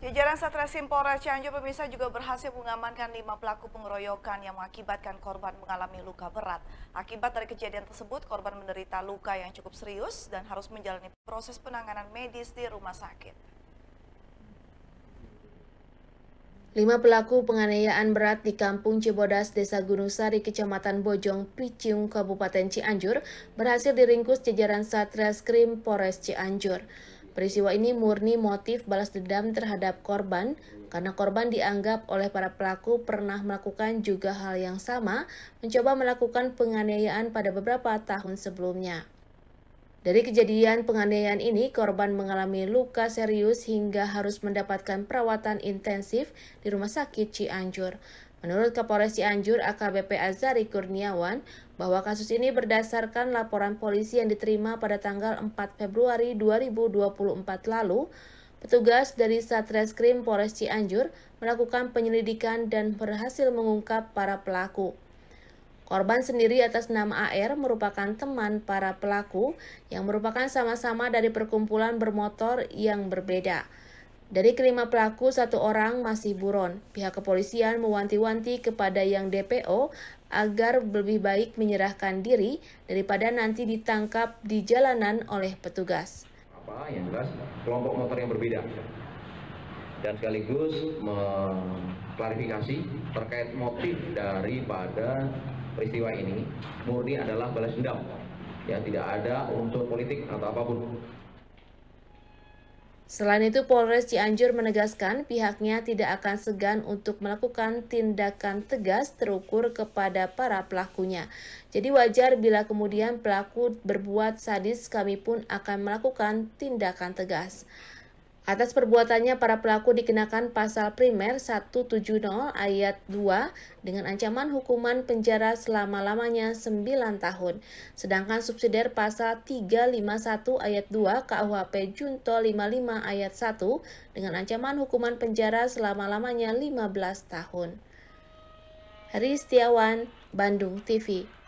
Jajaran Satreskrim Polres Cianjur pemirsa juga berhasil mengamankan lima pelaku pengeroyokan yang mengakibatkan korban mengalami luka berat. Akibat dari kejadian tersebut, korban menderita luka yang cukup serius dan harus menjalani proses penanganan medis di rumah sakit. Lima pelaku penganiayaan berat di Kampung Cibodas, Desa Gunung Sari, Kecamatan Bojong, Piciung, Kabupaten Cianjur berhasil diringkus jajaran Satreskrim Polres Cianjur. Peristiwa ini murni motif balas dendam terhadap korban karena korban dianggap oleh para pelaku pernah melakukan juga hal yang sama, mencoba melakukan penganiayaan pada beberapa tahun sebelumnya. Dari kejadian penganiayaan ini, korban mengalami luka serius hingga harus mendapatkan perawatan intensif di rumah sakit Cianjur. Menurut Kapolres Cianjur AKBP Azari Kurniawan, bahwa kasus ini berdasarkan laporan polisi yang diterima pada tanggal 4 Februari 2024 lalu, petugas dari Satreskrim Polres Cianjur melakukan penyelidikan dan berhasil mengungkap para pelaku. Korban sendiri atas nama AR merupakan teman para pelaku yang merupakan sama-sama dari perkumpulan bermotor yang berbeda. Dari kelima pelaku, satu orang masih buron. Pihak kepolisian mewanti-wanti kepada yang DPO agar lebih baik menyerahkan diri daripada nanti ditangkap di jalanan oleh petugas. Apa yang jelas kelompok motor yang berbeda dan sekaligus mengklarifikasi terkait motif daripada peristiwa ini murni adalah balas dendam yang tidak ada unsur politik atau apapun Selain itu, Polres Cianjur menegaskan pihaknya tidak akan segan untuk melakukan tindakan tegas terukur kepada para pelakunya. Jadi wajar bila kemudian pelaku berbuat sadis, kami pun akan melakukan tindakan tegas. Atas perbuatannya, para pelaku dikenakan pasal primer 170 ayat 2 dengan ancaman hukuman penjara selama-lamanya 9 tahun. Sedangkan subsidiar pasal 351 ayat 2 KUHP Junto 55 ayat 1 dengan ancaman hukuman penjara selama-lamanya 15 tahun. Hari Setiawan, Bandung TV